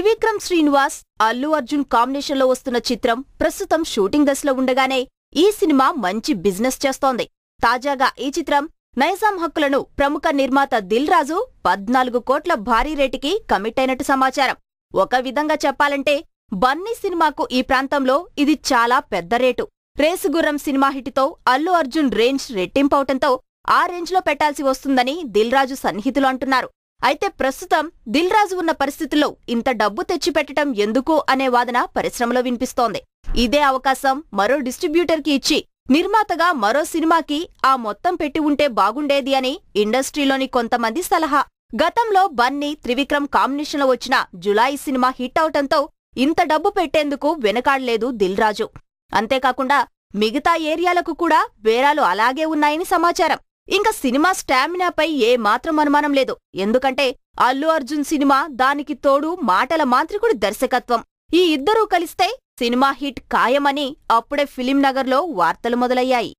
త్రివిక్రమ్ శ్రీనివాస్ అల్లు అర్జున్ కాంబినేషన్లో వస్తున్న చిత్రం ప్రస్తుతం షూటింగ్ దశలో ఉండగానే ఈ సినిమా మంచి బిజినెస్ చేస్తోంది తాజాగా ఈ చిత్రం నైజాం హక్కులను ప్రముఖ నిర్మాత దిల్ రాజు పద్నాలుగు కోట్ల భారీ రేటుకి కమిట్ అయినట్టు సమాచారం ఒక విధంగా చెప్పాలంటే బన్నీ సినిమాకు ఈ ప్రాంతంలో ఇది చాలా పెద్ద రేటు రేసుగుర్రం సినిమా హిట్తో అల్లు అర్జున్ రేంజ్ రెట్టింపవటంతో ఆ రేంజ్లో పెట్టాల్సి వస్తుందని దిల్ రాజు సన్నిహితులు అంటున్నారు అయితే ప్రస్తుతం దిల్ రాజు ఉన్న పరిస్థితుల్లో ఇంత డబ్బు తెచ్చిపెట్టడం ఎందుకు అనే వాదన పరిశ్రమలో వినిపిస్తోంది ఇదే అవకాశం మరో డిస్ట్రిబ్యూటర్కి ఇచ్చి నిర్మాతగా మరో సినిమాకి ఆ మొత్తం పెట్టి ఉంటే బాగుండేది అని ఇండస్ట్రీలోని కొంతమంది సలహా గతంలో బన్నీ త్రివిక్రమ్ కాంబినేషన్లో వచ్చిన జులాయి సినిమా హిట్ అవటంతో ఇంత డబ్బు పెట్టేందుకు వెనకాడలేదు దిల్ రాజు అంతేకాకుండా మిగతా ఏరియాలకు కూడా బేరాలు అలాగే ఉన్నాయని సమాచారం ఇంకా సినిమా స్టామినాపై ఏమాత్రం అనుమానం లేదు ఎందుకంటే అల్లు అర్జున్ సినిమా దానికి తోడు మాటల మాంత్రికుడి దర్శకత్వం ఈ ఇద్దరూ కలిస్తే సినిమా హిట్ ఖాయమని అప్పుడే ఫిలింనగర్లో వార్తలు మొదలయ్యాయి